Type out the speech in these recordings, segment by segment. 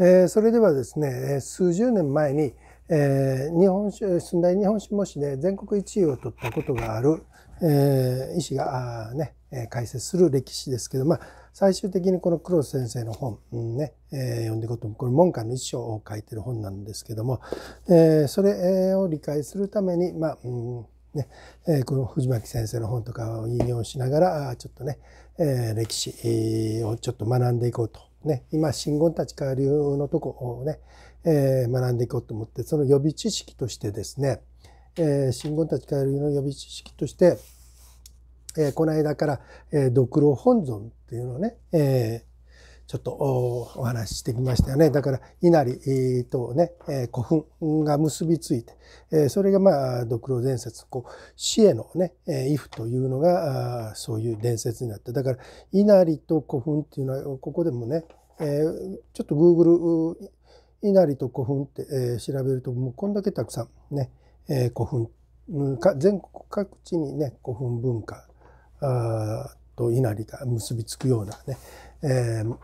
えー、それではですね数十年前に、えー、日本酒寸大日本酒模試で全国1位を取ったことがある、えー、医師があ、ね、解説する歴史ですけど、まあ、最終的にこの黒瀬先生の本、うんねえー、読んでいこうとこれ門下の一章を書いてる本なんですけども、えー、それを理解するために、まあうんねえー、この藤巻先生の本とかを引用しながらちょっとね、えー、歴史をちょっと学んでいこうとね、今、真言たち下流のとこをね、えー、学んでいこうと思って、その予備知識としてですね、えー、真言たち下流の予備知識として、えー、この間から、えー、ドクロ本尊っていうのをね、えー、ちょっとお話ししてきましたよね。だから、稲荷とね、えー、古墳が結びついて、えー、それがまあ、ドクロ伝説、こう、死へのね、えー、イフというのが、あそういう伝説になって、だから、稲荷と古墳っていうのは、ここでもね、えー、ちょっと Google 稲荷と古墳って、えー、調べるともうこんだけたくさんね、えー、古墳全国各地にね古墳文化あと稲荷が結びつくようなね、えー、も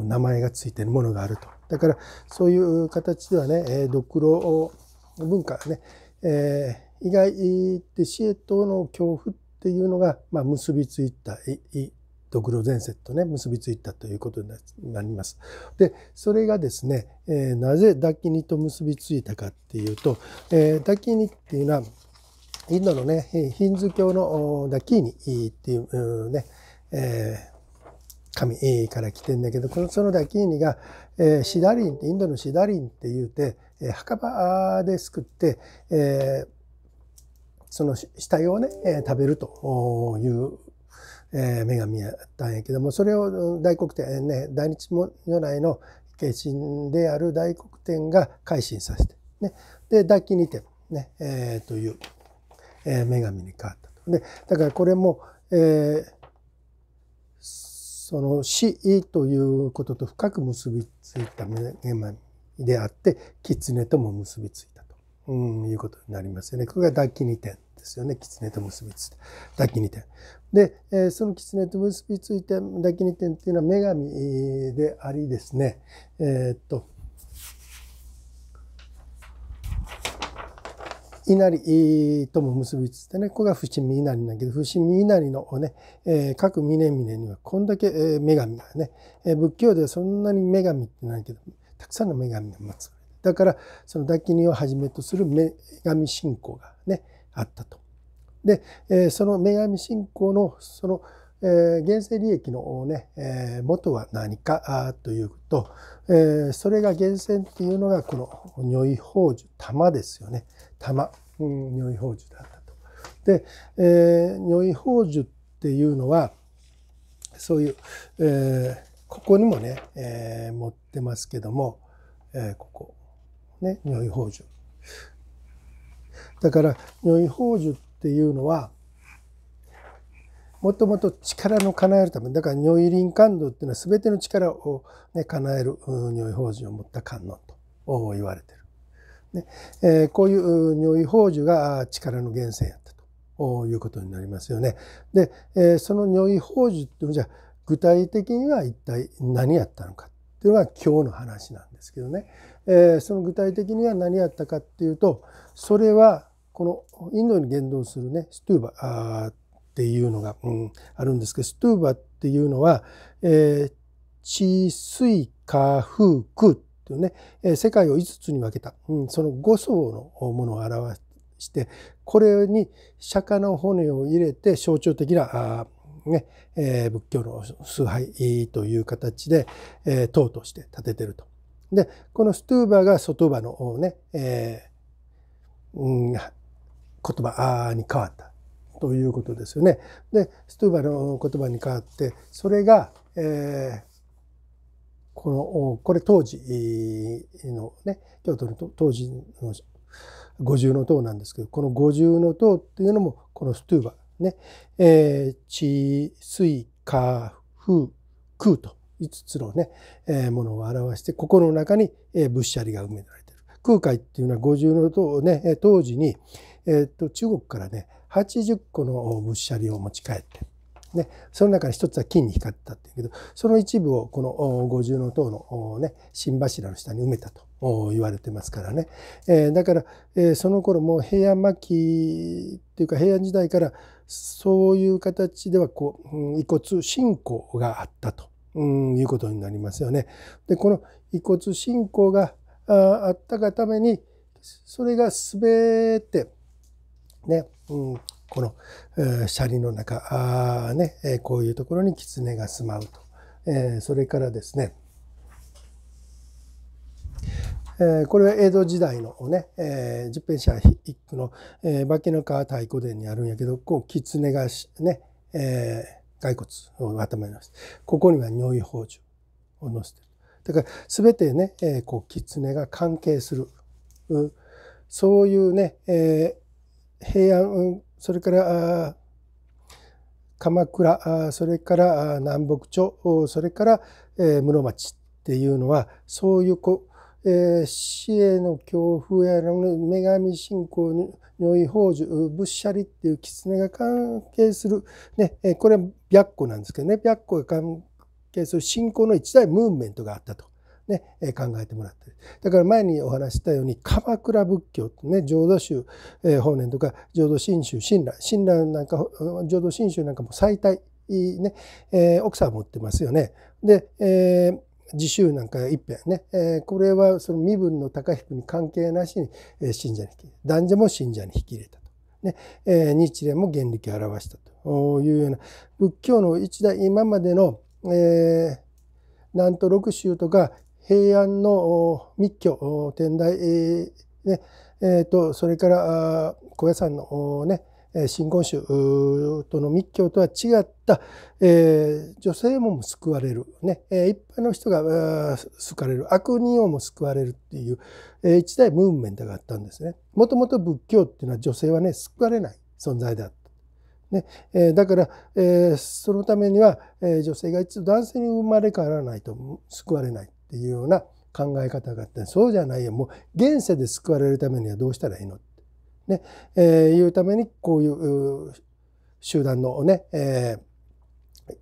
う名前がついてるものがあるとだからそういう形ではね、えー、ドクロ文化ね、えー、意外ってシエトの恐怖っていうのが、まあ、結びついたいいドクロ前節とね結びついたということになります。でそれがですね、えー、なぜダキニと結びついたかっていうと、えー、ダキニっていうのはインドのねヒンズ教のダキーニっていうね、えー神から来てんだけど、このそのダキーニが、えー、シダリンって、インドのシダリンって言うて、えー、墓場ですくって、えー、その死体をね、え食べるというえー、目が見えたんやけどもそれを大黒天ね大日如来の化身である大黒天が改心させて、ね、で大気にて、ねえー、という、えー、女神に変わったと。でだからこれも、えー、その死ということと深く結びついた女神であって狐とも結びついたと、うん、いうことになりますよね。これが大気に天ですよね。狐と結びついて、抱きに点。で、えその狐と結びついて、抱きに点っていうのは女神でありですね、えー、っと、稲荷とも結びついてね、ここが伏見稲荷なんだけど、伏見稲荷のね、えー、各峰々にはこんだけ、え女神がね、え仏教ではそんなに女神ってないけど、たくさんの女神が祀つ。だから、その抱きにをはじめとする女神信仰がね、あったと。で、えその女神信仰のその、え現世利益のね、え元は何かというと、えそれが源泉っていうのがこの如意宝珠玉ですよね玉、うん、如意宝珠だったと。で、え如意宝珠っていうのはそういう、えここにもね、え持ってますけども、えここね如意宝珠だから如意宝珠っていうのはもともと力の叶えるためだから如意輪感度っていうのは全ての力を、ね、叶える如意宝珠を持った観音と言われてる。ねえー、こういう如意宝珠が力の源泉やったということになりますよね。で、えー、その如意宝珠ってじゃあ具体的には一体何やったのかというのが今日の話なんですけどね、えー、その具体的には何やったかっていうとそれはこのインドに言動するねストゥーバーっていうのが、うん、あるんですけどストゥーバーっていうのは、え地水火風空というね、えー、世界を5つに分けた、うん、その5層のものを表してこれに釈迦の骨を入れて象徴的なあね、えー、仏教の崇拝という形で、えー、党として立ててると。で、このストゥーバーが外場のね、えー、うん、言葉に変わったということですよね。で、ストゥーバの言葉に変わって、それが、えー、この、これ当時のね、京都の当時の五重の塔なんですけど、この五重の塔っていうのも、このストゥーバね、えー、地、水、火、風、空と5つのね、えー、ものを表して、ここの中に、えー、物しゃりが埋められている。空海っていうのは50の当,、ね、当時に、えー、と中国からね、80個の物しゃりを持ち帰って、ね、その中に一つは金に光ったっていうけど、その一部をこの五重の塔の、ね、新柱の下に埋めたと。言われてますからね。えー、だから、えー、その頃も平安末期っていうか平安時代からそういう形ではこう、遺骨信仰があったと、うん、いうことになりますよね。でこの遺骨信仰があったがためにそれが全てね、うん、この、えー、シャリの中あ、ね、こういうところに狐が住まうと、えー、それからですねえー、これは江戸時代のね、えー、十返舎一句の、えー、化けの太鼓殿にあるんやけど、こう、狐がね、えー、骸骨を頭に乗せて、ここには尿意宝珠を載せてる。だから、すべてね、えー、こう、狐が関係する。そういうね、えー、平安、それから、鎌倉それから南北朝それから室町っていうのはそういうこう、えー、死への恐怖や女神信仰に如意宝珠仏舎利っていう狐が関係する、ねえー、これは白虎なんですけどね白虎が関係する信仰の一大ムーブメントがあったと。ね、考えてもらってる。だから前にお話したように鎌倉仏教ってね浄土宗、えー、法然とか浄土真宗親鸞親鸞なんか浄土真宗なんかも最大ね、えー、奥さん持ってますよね。で、えー自習なんか一遍ね、えこれはその身分の高低に関係なしに、え信者に引き入れ男女も信者に引き入れたと、ねえ日蓮も原力を表したというような仏教の一代今までの、えなんと六宗とか平安の密教天台、ねえー、とそれから高野山の、ね新婚衆との密教とは違った、えー、女性も救われる、ね、一般の人が救われる悪人をも救われるっていう、えー、一大ムーブメントがあったんですね。もともと仏教っていうのは女性はね救われない存在だった。ねえー、だから、えー、そのためには、えー、女性が一度男性に生まれ変わらないと救われないっていうような考え方があってそうじゃないよもう現世で救われるためにはどうしたらいいのね、えー、いうためにこういう集団のね、えー、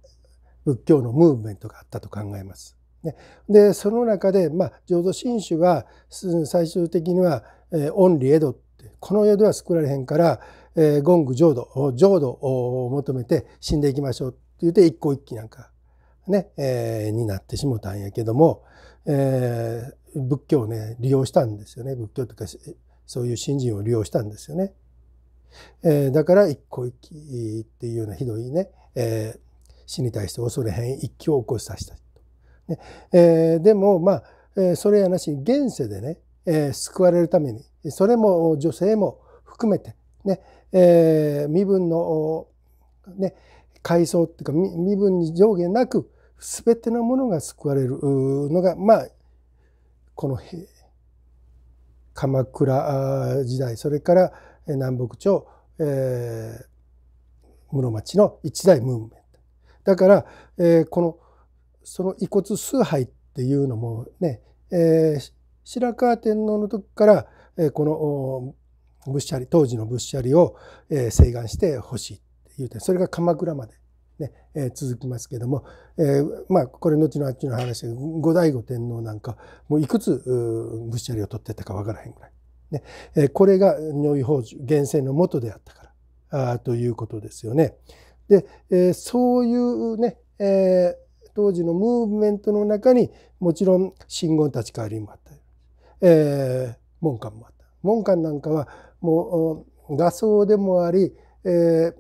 仏教のムーブメントがあったと考えます。ね、でその中で、まあ、浄土真宗は最終的には「えー、オンリーエド」ってこの世では作られへんから、えー、ゴング浄土浄土を求めて死んでいきましょうって言って一個一揆なんかね、えー、になってしもたんやけども、えー、仏教をね利用したんですよね仏教というかそういう信心を利用したんですよね。えー、だから一向一揆っていうようなひどいね、えー、死に対して恐れへん一揆を起こさせた。ねえー、でもまあ、えー、それやなしに現世でね、えー、救われるためにそれも女性も含めてね、えー、身分の、ね、階層っていうか身分に上下なく全てのものが救われるのがまあこの鎌倉時代それから南北朝、えー、室町の一大ムーブメントだから、えー、このその遺骨崇拝っていうのもね、えー、白河天皇の時から、えー、この仏舎利当時の仏舎利を、請願してほしいっていう点それが鎌倉までえー、続きますけども、えー、まあこれ後のあっちの話で後醍醐天皇なんかもういくつ仏舎りを取ってたかわからへんぐらい、ねえー、これが如意宝珠源泉の元であったからあということですよね。で、えー、そういうね、えー、当時のムーブメントの中にもちろん真言立ち返りもあった、えー、門官もあった門官なんかはもう画僧でもあり、えー、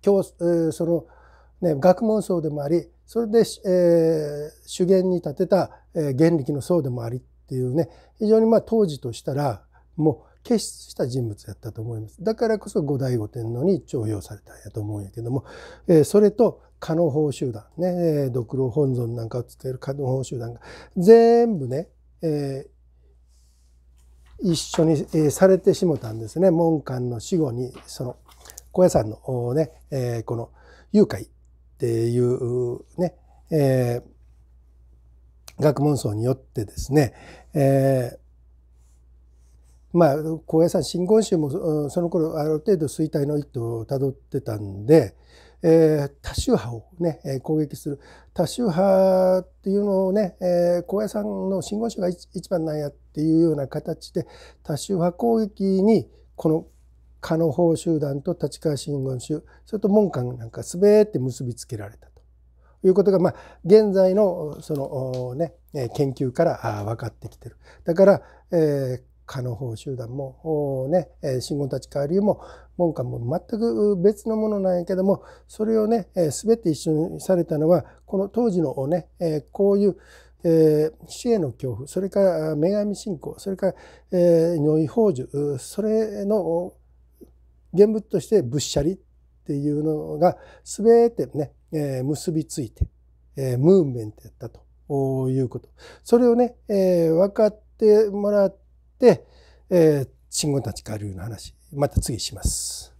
日、えー、そのね、学問層でもありそれで、えー、主言に立てた、えー、原力の層でもありっていうね非常にまあ当時としたらもう傑出した人物やったと思いますだからこそ後醍醐天皇に重用されたんやと思うんやけども、えー、それと加納法集団ねえ独老本尊なんかをつける加納法集団が全部ね、えー、一緒に、えされてしもたんですね門官の死後にその小屋さんのね、えこの「誘拐」っていうね、えー、学問層によってですね、えーまあ、高野山真言宗もその頃ある程度衰退の一途をたどってたんで、えー、多宗派を、ね、攻撃する多宗派っていうのをね、えー、高野山の真言宗が一番なんやっていうような形で多宗派攻撃にこの加の法集団と立川真言宗それと門下なんかすって結びつけられたということが、まあ、現在のその、ね、研究から分かってきてる。だから、えー可能法集団も、ね、信号立川流も門下も全く別のものなんやけどもそれをねすべて一緒にされたのはこの当時のねこういう、えー、死への恐怖それから女神信仰それから如意宝珠それの現物としてぶっしゃりっていうのが全てね、えー、結びついて、えー、ムーブメントやったということそれをね、えー、分かってもらって、えー、立ちゴたち下流の話また次します。